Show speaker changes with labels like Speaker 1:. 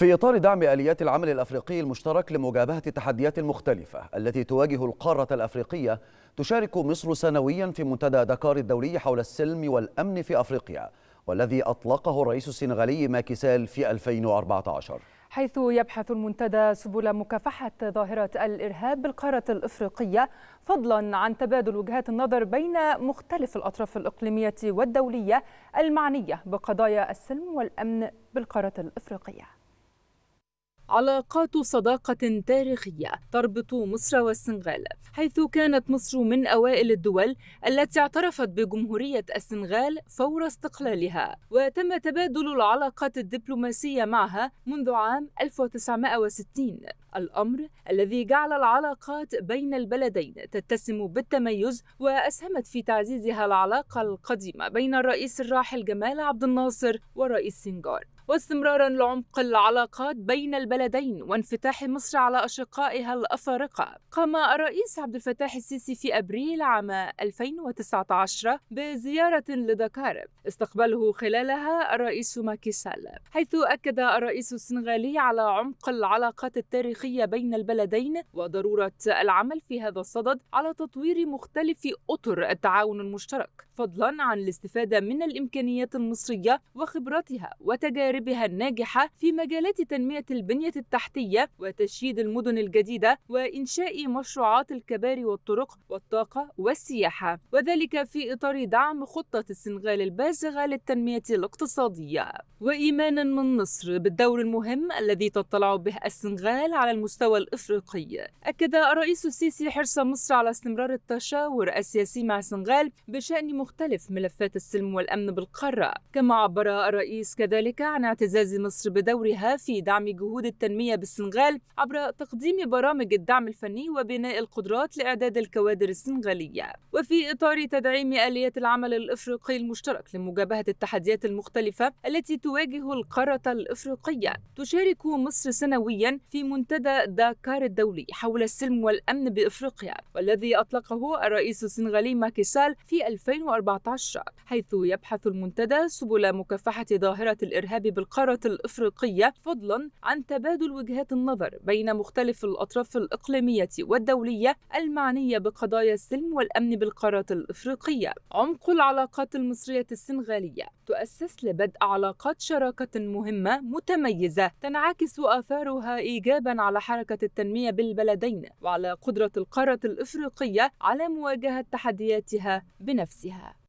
Speaker 1: في إطار دعم آليات العمل الأفريقي المشترك لمجابهة التحديات المختلفة التي تواجه القارة الأفريقية تشارك مصر سنويا في منتدى دكار الدولي حول السلم والأمن في أفريقيا والذي أطلقه الرئيس السنغالي ماكيسال في 2014 حيث يبحث المنتدى سبل مكافحة ظاهرة الإرهاب بالقارة الإفريقية فضلا عن تبادل وجهات النظر بين مختلف الأطراف الإقليمية والدولية المعنية بقضايا السلم والأمن بالقارة الإفريقية
Speaker 2: علاقات صداقة تاريخية تربط مصر والسنغال حيث كانت مصر من أوائل الدول التي اعترفت بجمهورية السنغال فور استقلالها وتم تبادل العلاقات الدبلوماسية معها منذ عام 1960 الأمر الذي جعل العلاقات بين البلدين تتسم بالتميز وأسهمت في تعزيزها العلاقة القديمة بين الرئيس الراحل جمال عبد الناصر ورئيس سنغال واستمرارا لعمق العلاقات بين البلدين وانفتاح مصر على أشقائها الأفارقة قام الرئيس عبد الفتاح السيسي في أبريل عام 2019 بزيارة لدكار استقبله خلالها الرئيس ماكي سال حيث أكد الرئيس السنغالي على عمق العلاقات التاريخية بين البلدين وضرورة العمل في هذا الصدد على تطوير مختلف أطر التعاون المشترك فضلا عن الاستفادة من الإمكانيات المصرية وخبراتها وتجاربها تجاربها الناجحة في مجالات تنمية البنية التحتية وتشييد المدن الجديدة وإنشاء مشروعات الكباري والطرق والطاقة والسياحة وذلك في إطار دعم خطة السنغال البازغة للتنمية الاقتصادية وإيمانا من مصر بالدور المهم الذي تطلع به السنغال على المستوى الإفريقي أكد الرئيس السيسي حرص مصر على استمرار التشاور السياسي مع السنغال بشأن مختلف ملفات السلم والأمن بالقارة كما عبر الرئيس كذلك عن اعتزاز مصر بدورها في دعم جهود التنمية بالسنغال عبر تقديم برامج الدعم الفني وبناء القدرات لإعداد الكوادر السنغالية وفي إطار تدعيم آلية العمل الإفريقي المشترك لمجابهة التحديات المختلفة التي تواجه القارة الإفريقية تشارك مصر سنويا في منتدى داكار الدولي حول السلم والأمن بإفريقيا والذي أطلقه الرئيس السنغالي ماكيسال في 2014 حيث يبحث المنتدى سبل مكافحة ظاهرة الإرهاب بالقارة الإفريقية فضلا عن تبادل وجهات النظر بين مختلف الأطراف الإقليمية والدولية المعنية بقضايا السلم والأمن بالقارة الإفريقية عمق العلاقات المصرية السنغالية تؤسس لبدء علاقات شراكة مهمة متميزة تنعكس آثارها إيجابا على حركة التنمية بالبلدين وعلى قدرة القارة الإفريقية على مواجهة تحدياتها بنفسها